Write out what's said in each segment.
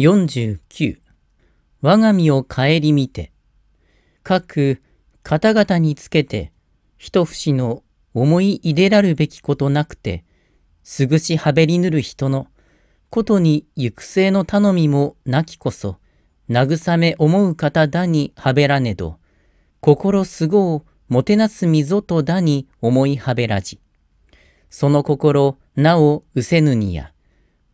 49我が身を顧みて各方々につけて一節の思い入れらるべきことなくてすぐしはべりぬる人のことに行く末の頼みもなきこそ慰め思う方だにはべらねど心すごうもてなすみぞとだに思いはべらじその心なおうせぬにや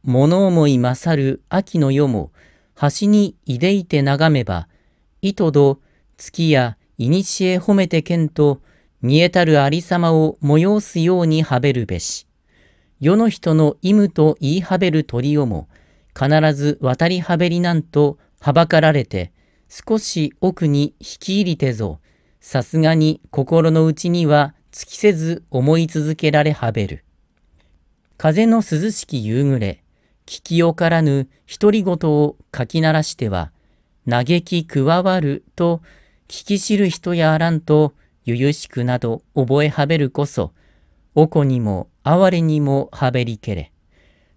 物思い勝る秋の夜も、端にいでいて眺めば、いとど月やいにしえ褒めてけんと、見えたるありさまを催すようにはべるべし。世の人の意無と言いはべる鳥をも、必ず渡りはべりなんとはばかられて、少し奥に引き入りてぞ、さすがに心の内には尽きせず思い続けられはべる。風の涼しき夕暮れ、聞きよからぬ独り言をかき鳴らしては、嘆き加わると、聞き知る人やあらんと、ゆゆしくなど覚えはべるこそ、おこにも哀れにもはべりけれ。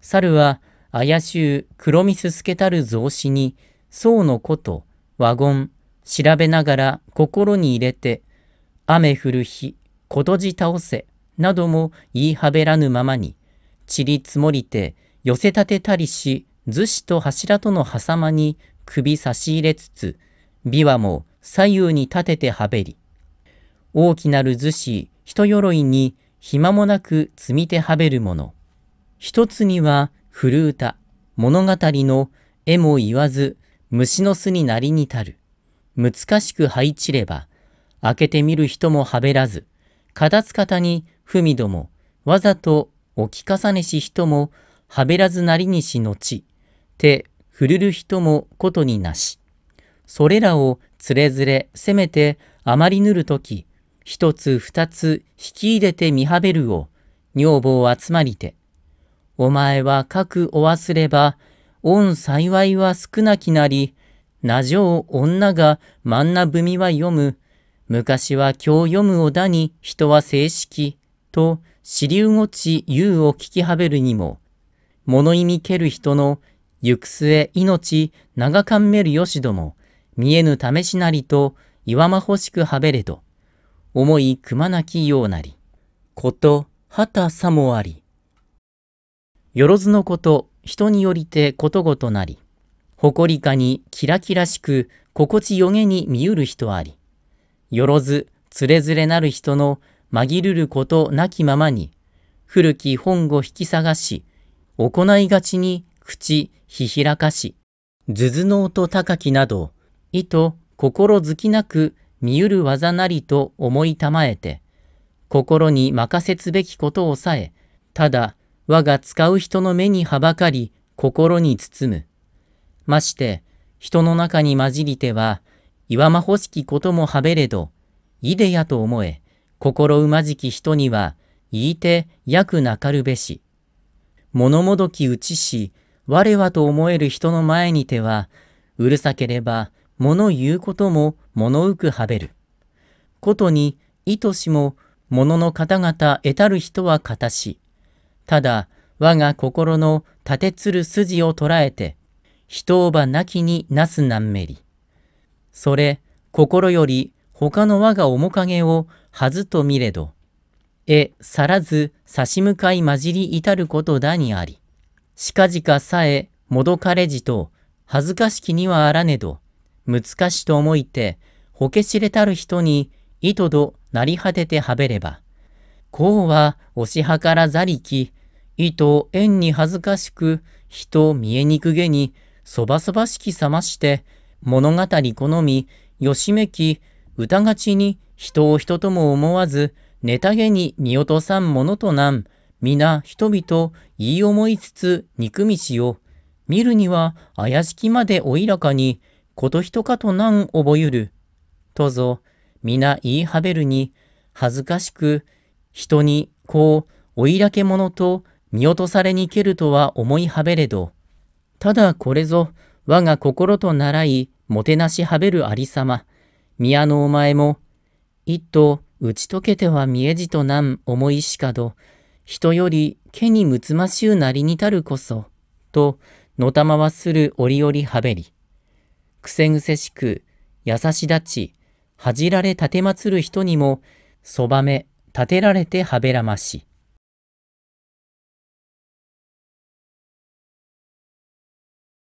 猿は怪しゅう黒みすすけたる雑誌に、僧のこと、ワゴン、調べながら心に入れて、雨降る日、ことじ倒せ、なども言いはべらぬままに、散り積もりて、寄せ立てたりし、図紙と柱との狭間に首差し入れつつ、琵琶も左右に立ててはべり、大きなる図紙、人鎧に暇もなく積みてはべるもの。一つには古歌、物語の絵も言わず、虫の巣になりにたる。難しく配置れば、開けてみる人もはべらず、片つ方に文ども、わざと置き重ねし人もはべらずなりにしのち、手、ふるる人もことになし。それらをつれずれ、せめて、あまりぬるとき、一つ二つ引き入れて見はべるを、女房集まりて。お前はくお忘れば、恩幸いは少なきなり、なじょう女がんな文は読む、昔は今日読むおだに人は正式、と、知りごち言うを聞きはべるにも、物意味ける人の行く末命長かんめるよしども、見えぬ試しなりと岩間欲しくはべれと、思いくまなきようなり、こと、はたさもあり。よろずのこと、人によりてことごとなり、誇りかにキラキラしく、心地よげに見ゆる人あり、よろず、つれづれなる人の紛るることなきままに、古き本を引き探し、行いがちに口ひひらかし、頭ずの音高きなど、意図心づきなく見ゆる技なりと思いたまえて、心に任せつべきことをさえ、ただ我が使う人の目にはばかり心に包む。まして、人の中に混じりては、岩間欲しきこともはべれど、いでやと思え、心うまじき人には、言いてやくなかるべし。物もどき打ちし、我はと思える人の前にては、うるさければ、物言うことも物うくはべる。ことに、意図しも、物の方々得たる人は形し、ただ、我が心の立てつる筋を捉えて、人をばなきになすなんめり。それ、心より他の我が面影をはずと見れど、え、去らず差し向かい混じり至ることだにあり、しかじかさえもどかれじと、恥ずかしきにはあらねど、難しと思いて、ほけしれたる人に、いとどなり果ててはべれば、こうはおしはからざりき、いと縁に恥ずかしく、人見えにくげに、そばそばしきさまして、物語好み、よしめき、歌がちに人を人とも思わず、タげに見落とさんものとなん、皆人々言い思いつつ憎みしよ。見るには怪しきまでおいらかに、ことひとかとなん覚ゆる。とぞ、皆言いはべるに、恥ずかしく、人にこう、おいらけ者と見落とされにけるとは思いはべれど、ただこれぞ、我が心と習い、もてなしはべるありさま。宮のお前も、一頭、打ち解けては見えじとなん思いしかど、人より毛にむつましゅうなりにたるこそ、と、のたまわする折々はべり。くせぐせしく、優しだち、恥じられ立てまつる人にも、そばめ、立てられてはべらまし。